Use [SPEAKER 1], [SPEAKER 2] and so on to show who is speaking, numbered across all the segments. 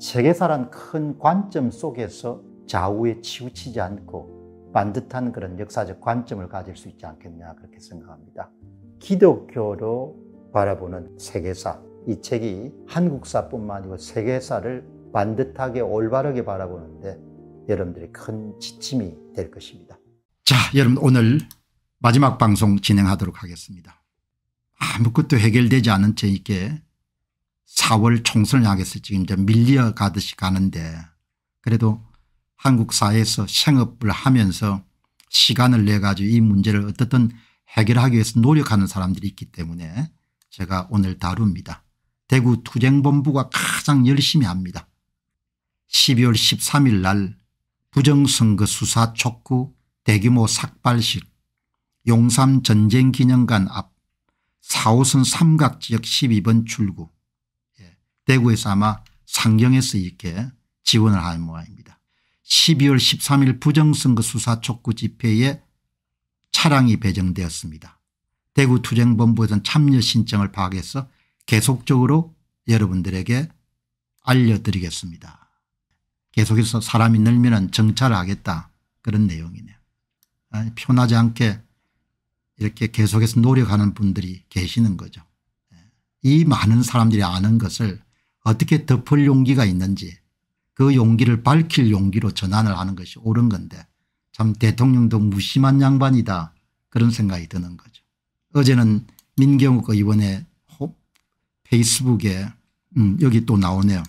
[SPEAKER 1] 세계사란 큰 관점 속에서 좌우에 치우치지 않고 반듯한 그런 역사적 관점을 가질 수 있지 않겠냐 그렇게 생각합니다. 기독교로 바라보는 세계사 이 책이 한국사뿐만 아니고 세계사를 반듯하게 올바르게 바라보는데 여러분들이 큰 지침이 될 것입니다. 자 여러분 오늘 마지막 방송 진행하도록 하겠습니다. 아무것도 해결되지 않은 채 있게 4월 총선을 향해서 지금 이제 밀려가듯이 가는데 그래도 한국 사회에서 생업을 하면서 시간을 내 가지고 이 문제를 어떻든 해결하기 위해서 노력하는 사람들이 있기 때문에 제가 오늘 다룹니다. 대구 투쟁본부가 가장 열심히 합니다. 12월 13일 날 부정선거 수사 촉구 대규모 삭발식 용산전쟁기념관앞 4호선 삼각지역 12번 출구 대구에서 아마 상경에서 이렇게 지원을 할 모양입니다. 12월 13일 부정선거 수사 촉구 집회에 차량이 배정되었습니다. 대구투쟁본부에서는 참여 신청을 파악해서 계속적으로 여러분들에게 알려드리겠습니다. 계속해서 사람이 늘면 은 정찰을 하겠다 그런 내용이네요. 편하지 않게 이렇게 계속해서 노력하는 분들이 계시는 거죠. 예. 이 많은 사람들이 아는 것을 어떻게 덮을 용기가 있는지 그 용기를 밝힐 용기로 전환을 하는 것이 옳은 건데 참 대통령도 무심한 양반이다 그런 생각이 드는 거죠. 어제는 민경욱 의원의 페이스북에 음 여기 또 나오네요.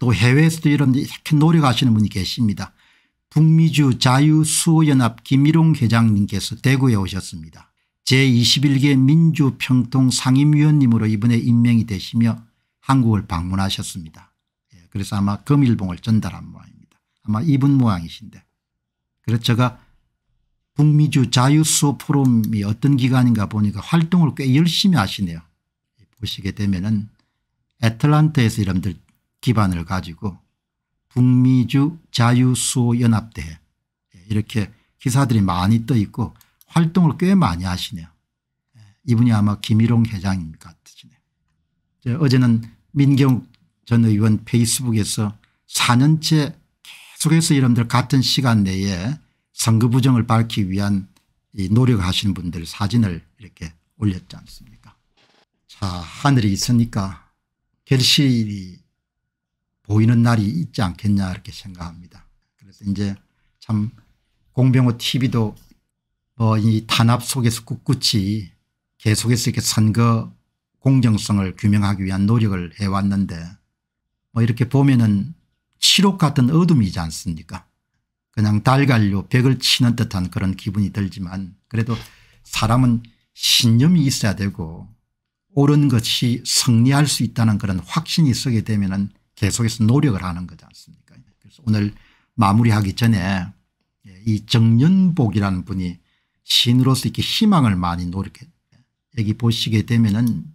[SPEAKER 1] 또 해외에서도 이런 이렇게 노력하시는 분이 계십니다. 북미주 자유수호연합 김일홍 회장님께서 대구에 오셨습니다. 제21개 민주평통 상임위원님으로 이번에 임명이 되시며 한국을 방문하셨습니다. 예, 그래서 아마 금일봉을 전달한 모양입니다. 아마 이분 모양이신데. 그래서 제가 북미주 자유수호 포럼이 어떤 기관인가 보니까 활동을 꽤 열심히 하시네요. 보시게 되면 은 애틀란타에서 이름들 기반을 가지고 북미주 자유수호연합대 예, 이렇게 기사들이 많이 떠 있고 활동을 꽤 많이 하시네요. 예, 이분이 아마 김일홍 회장님 같으시네요. 어제는 민경욱 전 의원 페이스북에서 4년째 계속해서 여러분들 같은 시간 내에 선거 부정을 밝히기 위한 노력하시는 분들 사진을 이렇게 올렸지 않습니까 자 하늘이 있으니까 결실이 보이는 날이 있지 않겠냐 이렇게 생각합니다. 그래서 이제 참 공병호 tv도 뭐이 탄압 속에서 꿋꿋이 계속해서 이렇게 선거 공정성을 규명하기 위한 노력을 해왔는데 뭐 이렇게 보면은 시록 같은 어둠이지 않습니까 그냥 달갈로 벽을 치는 듯한 그런 기분이 들지만 그래도 사람은 신념이 있어야 되고 옳은 것이 승리할 수 있다는 그런 확신이 서게 되면 은 계속해서 노력을 하는 거지 않습니까 그래서 오늘 마무리하기 전에 예, 이 정년복이라는 분이 신으로서 이렇게 희망을 많이 노력해 여기 보시게 되면 은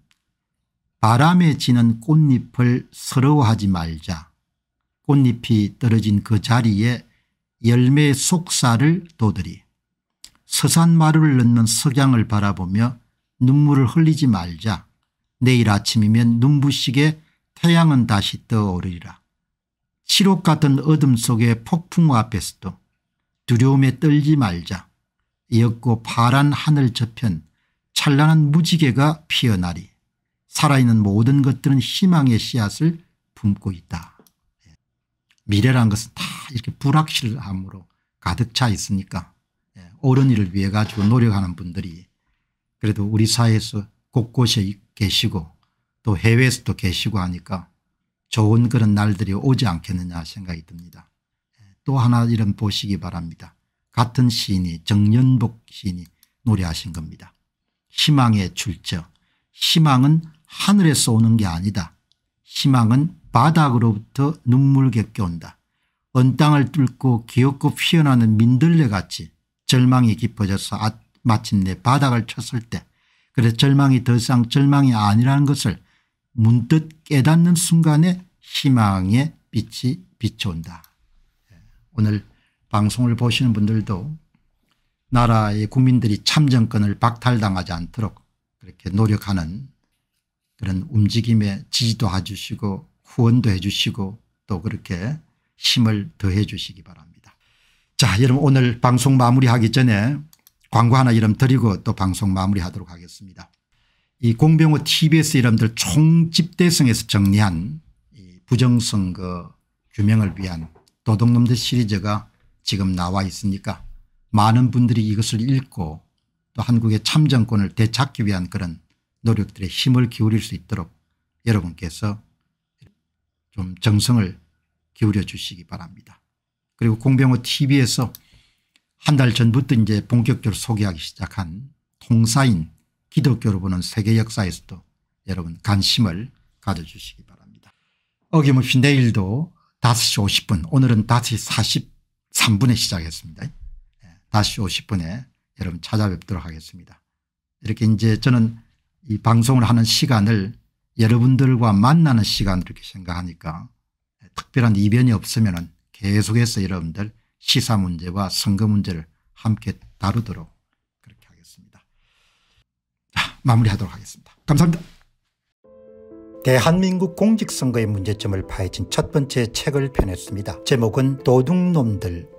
[SPEAKER 1] 바람에 지는 꽃잎을 서러워하지 말자. 꽃잎이 떨어진 그 자리에 열매 속살을 도드리. 서산마루를 넣는 석양을 바라보며 눈물을 흘리지 말자. 내일 아침이면 눈부시게 태양은 다시 떠오르리라. 칠옥 같은 어둠 속의 폭풍 앞에서도 두려움에 떨지 말자. 엿고 파란 하늘 저편 찬란한 무지개가 피어나리. 살아있는 모든 것들은 희망의 씨앗을 품고 있다. 미래란 것은 다 이렇게 불확실함으로 가득 차 있으니까 예, 옳은 일을 위해 가지고 노력하는 분들이 그래도 우리 사회에서 곳곳에 계시고 또 해외에서도 계시고 하니까 좋은 그런 날들이 오지 않겠느냐 생각이 듭니다. 예, 또 하나 이런 보시기 바랍니다. 같은 시인이 정년복 시인이 노래하신 겁니다. 희망의 출처 희망은 하늘에서 오는 게 아니다. 희망은 바닥으로부터 눈물겹게 온다. 언땅을 뚫고 기어코 피어나는 민들레같이 절망이 깊어져서 아, 마침내 바닥을 쳤을 때 그래 절망이 더 이상 절망이 아니라는 것을 문득 깨닫는 순간에 희망의 빛이 비춰온다. 예, 오늘 방송을 보시는 분들도 나라의 국민들이 참정권을 박탈당하지 않도록 그렇게 노력하는 그런 움직임에 지지도 해 주시고 후원도 해 주시고 또 그렇게 힘을 더해 주시기 바랍니다. 자 여러분 오늘 방송 마무리하기 전에 광고 하나 이름 드리고 또 방송 마무리하도록 하겠습니다. 이 공병호 tbs 이름들 총집대성에서 정리한 부정선거 규명을 위한 도둑놈들 시리즈가 지금 나와 있으니까 많은 분들이 이것을 읽고 또 한국의 참정권을 되찾기 위한 그런 노력들의 힘을 기울일 수 있도록 여러분께서 좀 정성을 기울여 주시기 바랍니다. 그리고 공병호 tv에서 한 달 전부터 이제 본격적으로 소개하기 시작한 통사인 기독교로 보는 세계 역사에서도 여러분 관심을 가져주시기 바랍니다. 어김없이 내일도 5시 50분 오늘은 5시 43분에 시작했습니다. 5시 예, 50분에 여러분 찾아뵙도록 하겠습니다. 이렇게 이제 저는 이 방송을 하는 시간을 여러분들과 만나는 시간 이렇게 생각하니까 특별한 이변이 없으면 계속해서 여러분들 시사 문제와 선거 문제를 함께 다루도록 그렇게 하겠습니다. 자, 마무리하도록 하겠습니다. 감사합니다. 대한민국 공직선거의 문제점을 파헤친 첫 번째 책을 펴냈습니다. 제목은 도둑놈들